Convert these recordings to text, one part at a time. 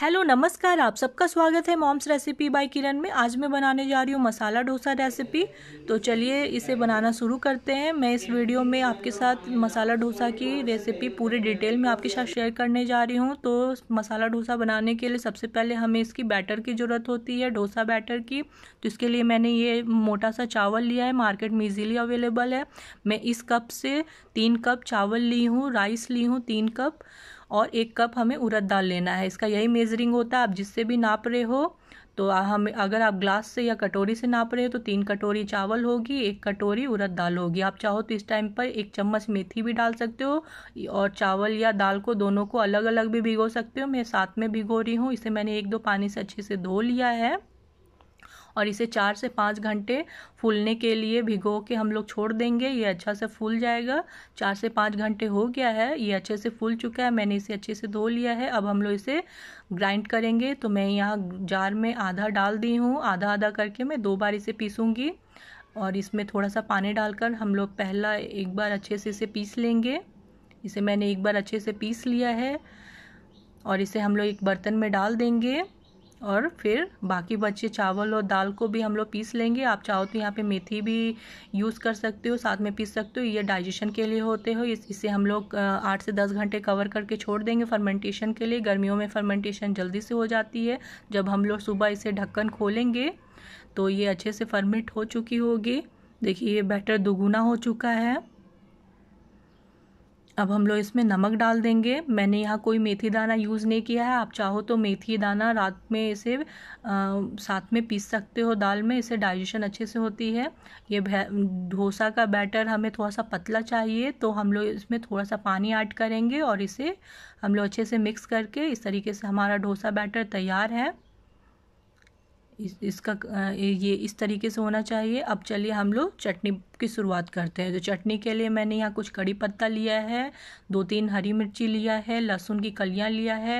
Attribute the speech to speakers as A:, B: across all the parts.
A: hello नमस्कार आप सबका स्वागत है मॉम्स रेसिपी बाय किरण में आज मैं बनाने जा रही हूँ मसाला डोसा रेसिपी तो चलिए इसे बनाना शुरू करते हैं मैं इस वीडियो में आपके साथ मसाला डोसा की रेसिपी पूरे डिटेल में आपके साथ शेयर करने जा रही हूँ तो मसाला डोसा बनाने के लिए सबसे पहले हमें इसकी बैटर की ज़रूरत होती है डोसा बैटर की तो इसके लिए मैंने ये मोटा सा चावल लिया है मार्केट में ईजीली अवेलेबल है मैं इस कप से तीन कप चावल ली हूँ राइस ली हूँ तीन कप और एक कप हमें उड़द दाल लेना है इसका यही मेजरिंग होता है आप जिससे भी नाप रहे हो तो हम अगर आप ग्लास से या कटोरी से नाप रहे हो तो तीन कटोरी चावल होगी एक कटोरी उड़द दाल होगी आप चाहो तो इस टाइम पर एक चम्मच मेथी भी डाल सकते हो और चावल या दाल को दोनों को अलग अलग भी भिगो सकते हो मैं साथ में भिगो रही हूँ इसे मैंने एक दो पानी से अच्छे से धो लिया है और इसे चार से पाँच घंटे फूलने के लिए भिगो के हम लोग छोड़ देंगे ये अच्छा से फूल जाएगा चार से पाँच घंटे हो गया है ये अच्छे से फूल चुका है मैंने इसे अच्छे से धो लिया है अब हम लोग इसे ग्राइंड करेंगे तो मैं यहाँ जार में आधा डाल दी हूँ आधा आधा करके मैं दो बार इसे पीसूँगी और इसमें थोड़ा सा पानी डालकर हम लोग पहला एक बार अच्छे से इसे पीस लेंगे इसे मैंने एक बार अच्छे से पीस लिया है और इसे हम लोग एक बर्तन में डाल देंगे और फिर बाकी बचे चावल और दाल को भी हम लोग पीस लेंगे आप चाहो तो यहाँ पे मेथी भी यूज़ कर सकते हो साथ में पीस सकते हो ये डाइजेशन के लिए होते हो इस, इसे हम लोग आठ से दस घंटे कवर करके छोड़ देंगे फर्मेंटेशन के लिए गर्मियों में फर्मेंटेशन जल्दी से हो जाती है जब हम लोग सुबह इसे ढक्कन खोलेंगे तो ये अच्छे से फर्मेंट हो चुकी होगी देखिए ये बैटर दुगुना हो चुका है अब हम लोग इसमें नमक डाल देंगे मैंने यहाँ कोई मेथी दाना यूज़ नहीं किया है आप चाहो तो मेथी दाना रात में इसे आ, साथ में पीस सकते हो दाल में इसे डाइजेशन अच्छे से होती है ये डोसा का बैटर हमें थोड़ा सा पतला चाहिए तो हम लोग इसमें थोड़ा सा पानी ऐड करेंगे और इसे हम लोग अच्छे से मिक्स करके इस तरीके से हमारा डोसा बैटर तैयार है इस, इसका ये इस तरीके से होना चाहिए अब चलिए हम लोग चटनी की शुरुआत करते हैं तो चटनी के लिए मैंने यहाँ कुछ कड़ी पत्ता लिया है दो तीन हरी मिर्ची लिया है लहसुन की कलियाँ लिया है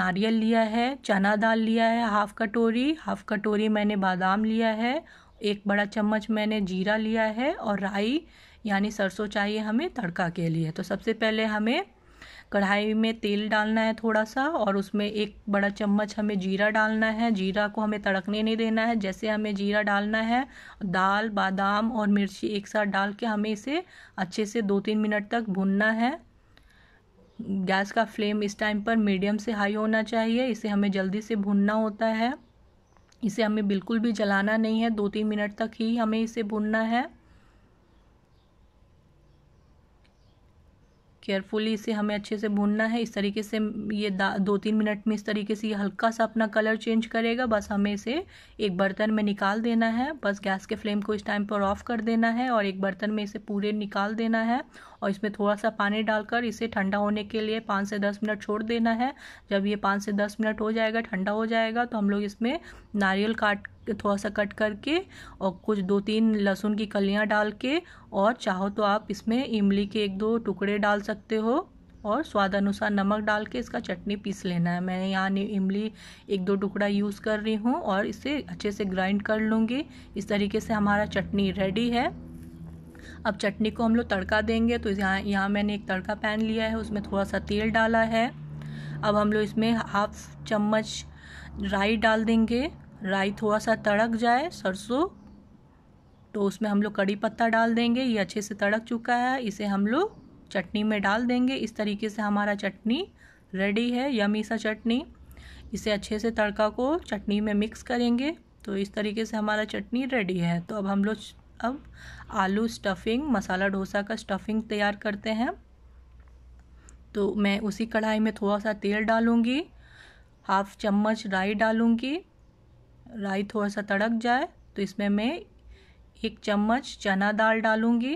A: नारियल लिया है चना दाल लिया है हाफ़ कटोरी हाफ़ कटोरी मैंने बादाम लिया है एक बड़ा चम्मच मैंने जीरा लिया है और राई यानी सरसों चाहिए हमें तड़का के लिए तो सबसे पहले हमें कढ़ाई में तेल डालना है थोड़ा सा और उसमें एक बड़ा चम्मच हमें जीरा डालना है जीरा को हमें तड़कने नहीं देना है जैसे हमें जीरा डालना है दाल बादाम और मिर्ची एक साथ डाल के हमें इसे अच्छे से दो तीन मिनट तक भुनना है गैस का फ्लेम इस टाइम पर मीडियम से हाई होना चाहिए इसे हमें जल्दी से भुनना होता है इसे हमें बिल्कुल भी जलाना नहीं है दो तीन मिनट तक ही हमें इसे भुनना है केयरफुली इसे हमें अच्छे से भूनना है इस तरीके से ये दो तीन मिनट में इस तरीके से ये हल्का सा अपना कलर चेंज करेगा बस हमें इसे एक बर्तन में निकाल देना है बस गैस के फ्लेम को इस टाइम पर ऑफ कर देना है और एक बर्तन में इसे पूरे निकाल देना है और इसमें थोड़ा सा पानी डालकर इसे ठंडा होने के लिए पाँच से दस मिनट छोड़ देना है जब ये पाँच से दस मिनट हो जाएगा ठंडा हो जाएगा तो हम लोग इसमें नारियल काट थोड़ा सा कट करके और कुछ दो तीन लहसुन की कलियाँ डाल के और चाहो तो आप इसमें इमली के एक दो टुकड़े डाल सकते हो और स्वाद अनुसार नमक डाल के इसका चटनी पीस लेना है मैं यहाँ इमली एक दो टुकड़ा यूज़ कर रही हूँ और इसे अच्छे से ग्राइंड कर लूँगी इस तरीके से हमारा चटनी रेडी है अब चटनी को हम लोग तड़का देंगे तो यहाँ यहाँ मैंने एक तड़का पैन लिया है उसमें थोड़ा सा तेल डाला है अब हम लोग इसमें हाफ चम्मच राई डाल देंगे राई थोड़ा सा तड़क जाए सरसों तो उसमें हम लोग कड़ी पत्ता डाल देंगे ये अच्छे से तड़क चुका है इसे हम लोग चटनी में डाल देंगे इस तरीके से हमारा चटनी रेडी है यमी सा चटनी इसे अच्छे से तड़का को चटनी में मिक्स करेंगे तो इस तरीके से हमारा चटनी रेडी है तो अब हम लोग अब आलू स्टफिंग मसाला डोसा का स्टफिंग तैयार करते हैं तो मैं उसी कढ़ाई में थोड़ा सा तेल डालूँगी हाफ चम्मच राई डालूँगी राई थोड़ा सा तड़क जाए तो इसमें मैं एक चम्मच चना दाल डालूँगी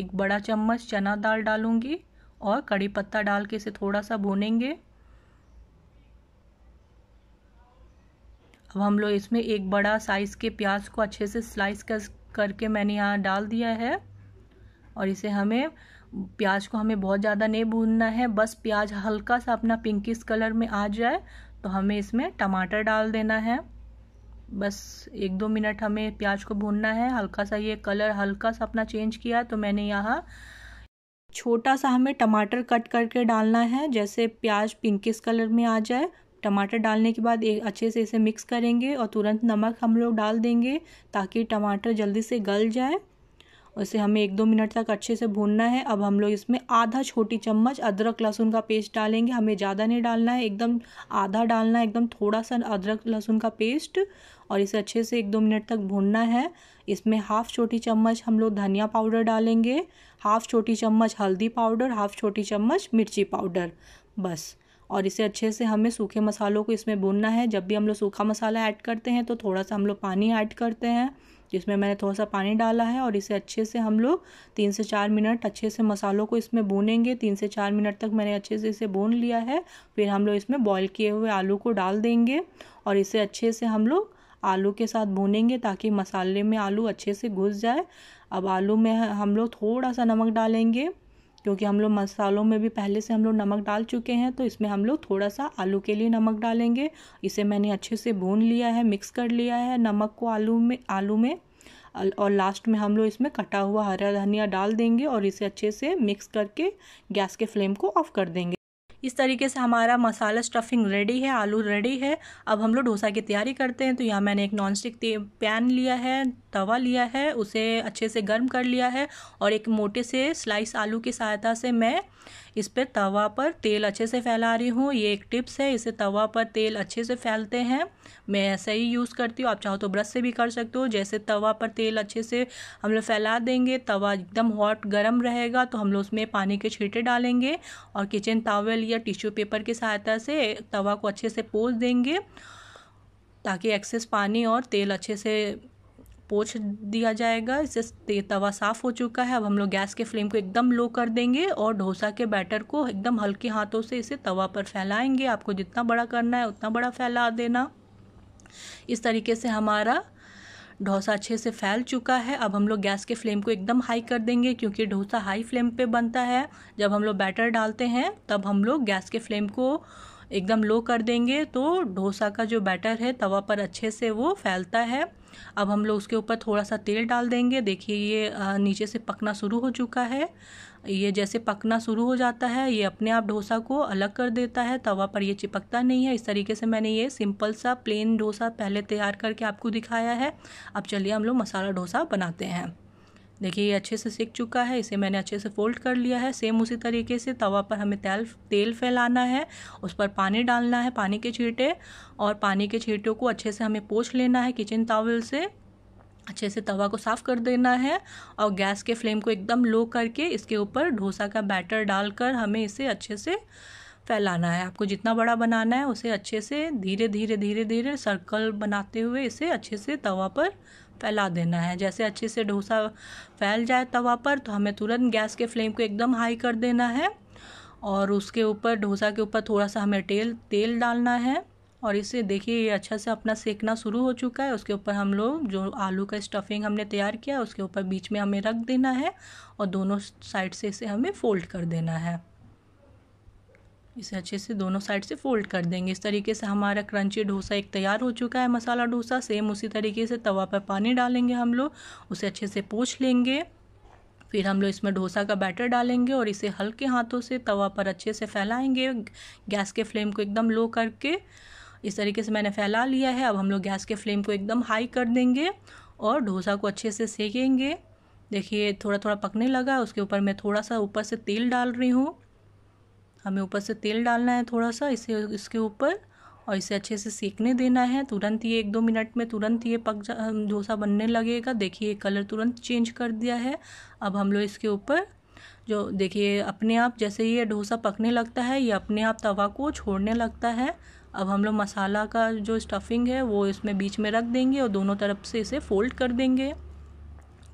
A: एक बड़ा चम्मच चना दाल डालूँगी और कड़ी पत्ता डाल के इसे थोड़ा सा भूनेंगे अब हम लोग इसमें एक बड़ा साइज़ के प्याज को अच्छे से स्लाइस कर करके मैंने यहाँ डाल दिया है और इसे हमें प्याज को हमें बहुत ज़्यादा नहीं भूनना है बस प्याज हल्का सा अपना पिंकिस कलर में आ जाए तो हमें इसमें टमाटर डाल देना है बस एक दो मिनट हमें प्याज को भूनना है हल्का सा ये कलर हल्का सा अपना चेंज किया तो मैंने यहाँ छोटा सा हमें टमाटर कट करके डालना है जैसे प्याज पिंकिस कलर में आ जाए टमाटर डालने के बाद एक अच्छे से इसे मिक्स करेंगे और तुरंत नमक हम लोग डाल देंगे ताकि टमाटर जल्दी से गल जाए उसे हमें एक दो मिनट तक अच्छे से भूनना है अब हम लोग इसमें आधा छोटी चम्मच अदरक लहसुन का पेस्ट डालेंगे हमें ज़्यादा नहीं डालना है एकदम आधा डालना है एकदम थोड़ा सा अदरक लहसुन का पेस्ट और इसे अच्छे से एक दो मिनट तक भूनना है इसमें हाफ़ छोटी चम्मच हम लोग धनिया पाउडर डालेंगे हाफ़ छोटी चम्मच हल्दी पाउडर हाफ़ छोटी चम्मच मिर्ची पाउडर बस और इसे अच्छे से हमें सूखे मसालों को इसमें भूनना है जब भी हम लोग सूखा मसाला ऐड करते हैं तो थोड़ा सा हम लोग पानी ऐड करते हैं जिसमें मैंने थोड़ा सा पानी डाला है और इसे अच्छे से हम लोग तीन से चार मिनट अच्छे से मसालों को इसमें भूनेंगे तीन से चार मिनट तक मैंने अच्छे से इसे भून लिया है फिर हम लोग इसमें बॉईल किए हुए आलू को डाल देंगे और इसे अच्छे से हम लोग आलू के साथ भूनेंगे ताकि मसाले में आलू अच्छे से घुस जाए अब आलू में हम लोग थोड़ा सा नमक डालेंगे क्योंकि हम लोग मसालों में भी पहले से हम लोग नमक डाल चुके हैं तो इसमें हम लोग थोड़ा सा आलू के लिए नमक डालेंगे इसे मैंने अच्छे से भून लिया है मिक्स कर लिया है नमक को आलू में आलू में और लास्ट में हम लोग इसमें कटा हुआ हरा धनिया डाल देंगे और इसे अच्छे से मिक्स करके गैस के फ्लेम को ऑफ कर देंगे इस तरीके से हमारा मसाला स्टफिंग रेडी है आलू रेडी है अब हम लोग डोसा की तैयारी करते हैं तो यहाँ मैंने एक नॉन स्टिक पैन लिया है तवा लिया है उसे अच्छे से गर्म कर लिया है और एक मोटे से स्लाइस आलू की सहायता से मैं इस पर तवा पर तेल अच्छे से फैला रही हूँ ये एक टिप्स है इसे तवा पर तेल अच्छे से फैलते हैं मैं ऐसे ही यूज़ करती हूँ आप चाहो तो ब्रश से भी कर सकते हो जैसे तवा पर तेल अच्छे से हम लोग फैला देंगे तवा एकदम हॉट गर्म रहेगा तो हम लोग उसमें पानी के छीटे डालेंगे और किचन तावल या टिश्यू पेपर की सहायता से तवा को अच्छे से पोस देंगे ताकि एक्सेस पानी और तेल अच्छे से पोछ दिया जाएगा इससे तवा साफ़ हो चुका है अब हम लोग गैस के फ्लेम को एकदम लो कर देंगे और डोसा के बैटर को एकदम हल्के हाथों से इसे तवा पर फैलाएंगे आपको जितना बड़ा करना है उतना बड़ा फैला देना इस तरीके से हमारा डोसा अच्छे से फैल चुका है अब हम लोग गैस के फ्लेम को एकदम हाई कर देंगे क्योंकि डोसा हाई फ्लेम पे बनता है जब हम लोग बैटर डालते हैं तब हम लोग गैस के फ्लेम को एकदम लो कर देंगे तो डोसा का जो बैटर है तवा पर अच्छे से वो फैलता है अब हम लोग उसके ऊपर थोड़ा सा तेल डाल देंगे देखिए ये नीचे से पकना शुरू हो चुका है ये जैसे पकना शुरू हो जाता है ये अपने आप डोसा को अलग कर देता है तवा पर ये चिपकता नहीं है इस तरीके से मैंने ये सिंपल सा प्लेन डोसा पहले तैयार करके आपको दिखाया है अब चलिए हम लोग मसाला डोसा बनाते हैं देखिए ये अच्छे से सीख चुका है इसे मैंने अच्छे से फोल्ड कर लिया है सेम उसी तरीके से तवा पर हमें तेल तेल फैलाना है उस पर पानी डालना है पानी के छींटे और पानी के छींटों को अच्छे से हमें पोछ लेना है किचन तावल से अच्छे से तवा को साफ़ कर देना है और गैस के फ्लेम को एकदम लो करके इसके ऊपर डोसा का बैटर डालकर हमें इसे अच्छे से फैलाना है आपको जितना बड़ा बनाना है उसे अच्छे से धीरे धीरे धीरे धीरे सर्कल बनाते हुए इसे अच्छे से तवा पर फैला देना है जैसे अच्छे से डोसा फैल जाए तवा पर तो हमें तुरंत गैस के फ्लेम को एकदम हाई कर देना है और उसके ऊपर डोसा के ऊपर थोड़ा सा हमें तेल तेल डालना है और इसे देखिए ये अच्छा से अपना सेकना शुरू हो चुका है उसके ऊपर हम लोग जो आलू का स्टफिंग हमने तैयार किया है उसके ऊपर बीच में हमें रख देना है और दोनों साइड से इसे हमें फोल्ड कर देना है इसे अच्छे से दोनों साइड से फोल्ड कर देंगे इस तरीके से हमारा क्रंची डोसा एक तैयार हो चुका है मसाला डोसा सेम उसी तरीके से तवा पर पानी डालेंगे हम लोग उसे अच्छे से पोछ लेंगे फिर हम लोग इसमें डोसा का बैटर डालेंगे और इसे हल्के हाथों से तवा पर अच्छे से फैलाएंगे गैस के फ्लेम को एकदम लो करके इस तरीके से मैंने फैला लिया है अब हम लोग गैस के फ्लेम को एकदम हाई कर देंगे और डोसा को अच्छे से सेकेंगे देखिए थोड़ा थोड़ा पकने लगा उसके ऊपर मैं थोड़ा सा ऊपर से तेल डाल रही हूँ हमें ऊपर से तेल डालना है थोड़ा सा इसे इसके ऊपर और इसे अच्छे से सेकने देना है तुरंत ये एक दो मिनट में तुरंत ये पक जा डोसा बनने लगेगा देखिए कलर तुरंत चेंज कर दिया है अब हम लोग इसके ऊपर जो देखिए अपने आप जैसे ये डोसा पकने लगता है ये अपने आप तवा को छोड़ने लगता है अब हम लोग मसाला का जो स्टफिंग है वो इसमें बीच में रख देंगे और दोनों तरफ से इसे फोल्ड कर देंगे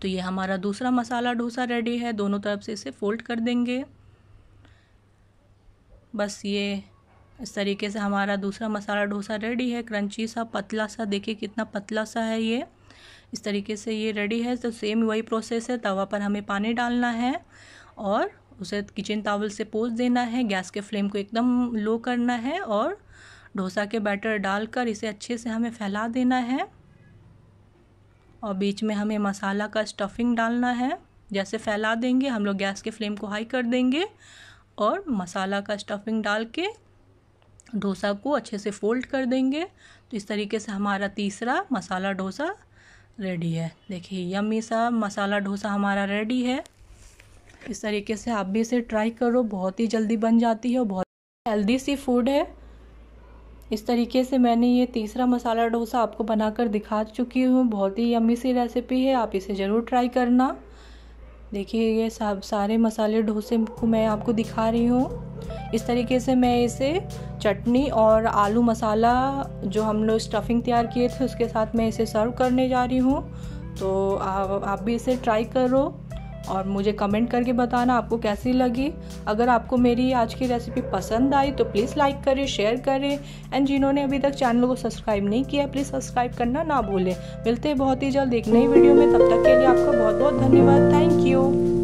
A: तो ये हमारा दूसरा मसाला डोसा रेडी है दोनों तरफ से इसे फोल्ड कर देंगे बस ये इस तरीके से हमारा दूसरा मसाला डोसा रेडी है क्रंची सा पतला सा देखिए कितना पतला सा है ये इस तरीके से ये रेडी है तो सेम वही प्रोसेस है तवा पर हमें पानी डालना है और उसे किचन तावल से पोस देना है गैस के फ्लेम को एकदम लो करना है और डोसा के बैटर डालकर इसे अच्छे से हमें फैला देना है और बीच में हमें मसाला का स्टफिंग डालना है जैसे फैला देंगे हम लोग गैस के फ्लेम को हाई कर देंगे और मसाला का स्टफिंग डाल के डोसा को अच्छे से फोल्ड कर देंगे तो इस तरीके से हमारा तीसरा मसाला डोसा रेडी है देखिए यम्मी सा मसाला डोसा हमारा रेडी है इस तरीके से आप भी इसे ट्राई करो बहुत ही जल्दी बन जाती है और बहुत हेल्दी सी फूड है इस तरीके से मैंने ये तीसरा मसाला डोसा आपको बनाकर दिखा चुकी हूँ बहुत ही यम्मी सी रेसिपी है आप इसे ज़रूर ट्राई करना देखिए ये सब सारे मसाले डोसे को मैं आपको दिखा रही हूँ इस तरीके से मैं इसे चटनी और आलू मसाला जो हम लोग स्टफिंग तैयार किए थे उसके साथ मैं इसे सर्व करने जा रही हूँ तो आप, आप भी इसे ट्राई करो और मुझे कमेंट करके बताना आपको कैसी लगी अगर आपको मेरी आज की रेसिपी पसंद आई तो प्लीज़ लाइक करें शेयर करें एंड जिन्होंने अभी तक चैनल को सब्सक्राइब नहीं किया प्लीज़ सब्सक्राइब करना ना भूलें मिलते हैं बहुत ही जल्द एक नई वीडियो में तब तक के लिए आपका बहुत बहुत धन्यवाद थैंक यू